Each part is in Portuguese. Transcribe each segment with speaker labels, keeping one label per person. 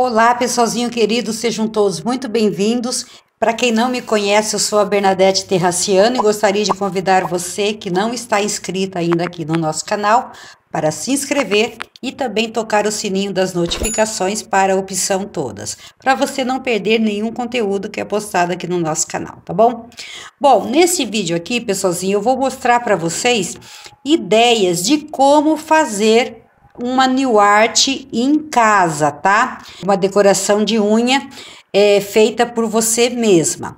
Speaker 1: Olá, pessoalzinho querido, sejam todos muito bem-vindos. Para quem não me conhece, eu sou a Bernadette Terraciano e gostaria de convidar você que não está inscrita ainda aqui no nosso canal para se inscrever e também tocar o sininho das notificações para a opção todas, para você não perder nenhum conteúdo que é postado aqui no nosso canal, tá bom? Bom, nesse vídeo aqui, pessoalzinho, eu vou mostrar para vocês ideias de como fazer uma new art em casa, tá? Uma decoração de unha é, feita por você mesma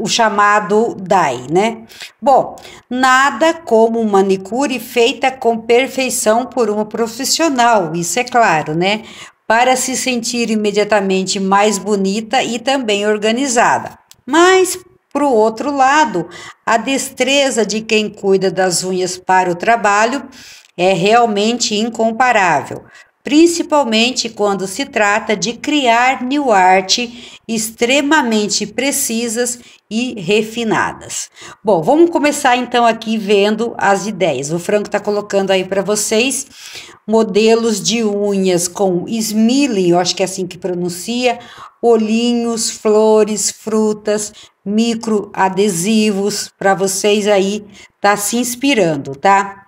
Speaker 1: o chamado DAI, né? Bom, nada como manicure feita com perfeição por uma profissional, isso é claro, né? Para se sentir imediatamente mais bonita e também organizada. Mas, para o outro lado, a destreza de quem cuida das unhas para o trabalho é realmente incomparável, principalmente quando se trata de criar new art extremamente precisas e refinadas. Bom, vamos começar então aqui vendo as ideias. O Franco está colocando aí para vocês modelos de unhas com smiling, eu acho que é assim que pronuncia, olhinhos, flores, frutas, micro adesivos para vocês aí tá se inspirando, tá?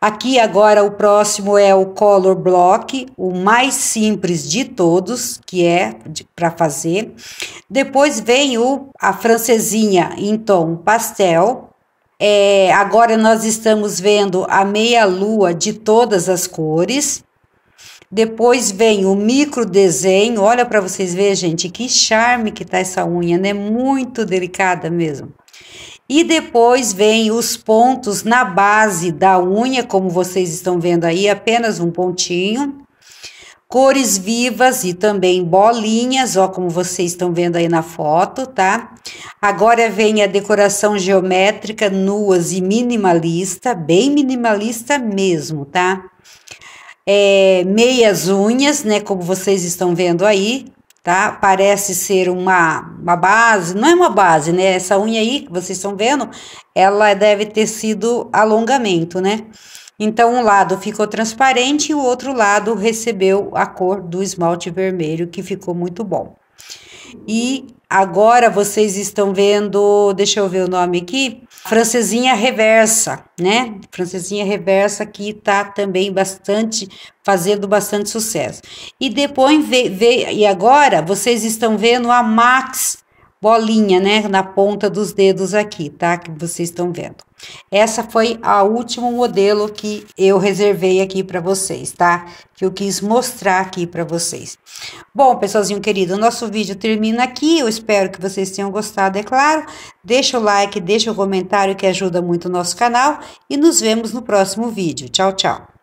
Speaker 1: Aqui agora o próximo é o Color Block, o mais simples de todos, que é para fazer. Depois vem o, a francesinha em tom pastel. É, agora nós estamos vendo a meia-lua de todas as cores. Depois vem o micro desenho. Olha para vocês verem, gente, que charme que tá essa unha, né? Muito delicada mesmo. E depois vem os pontos na base da unha, como vocês estão vendo aí, apenas um pontinho. Cores vivas e também bolinhas, ó, como vocês estão vendo aí na foto, tá? Agora vem a decoração geométrica, nuas e minimalista, bem minimalista mesmo, tá? É, meias unhas, né, como vocês estão vendo aí, tá? Parece ser uma, uma base, não é uma base, né? Essa unha aí que vocês estão vendo, ela deve ter sido alongamento, né? Então, um lado ficou transparente e o outro lado recebeu a cor do esmalte vermelho, que ficou muito bom. E agora vocês estão vendo, deixa eu ver o nome aqui, Francesinha Reversa, né? Francesinha Reversa que tá também bastante, fazendo bastante sucesso. E depois, vê, e agora vocês estão vendo a Max Bolinha, né? Na ponta dos dedos aqui, tá? Que vocês estão vendo. Essa foi a último modelo que eu reservei aqui para vocês, tá? Que eu quis mostrar aqui para vocês. Bom, pessoalzinho querido, o nosso vídeo termina aqui. Eu espero que vocês tenham gostado, é claro. Deixa o like, deixa o comentário que ajuda muito o nosso canal e nos vemos no próximo vídeo. Tchau, tchau.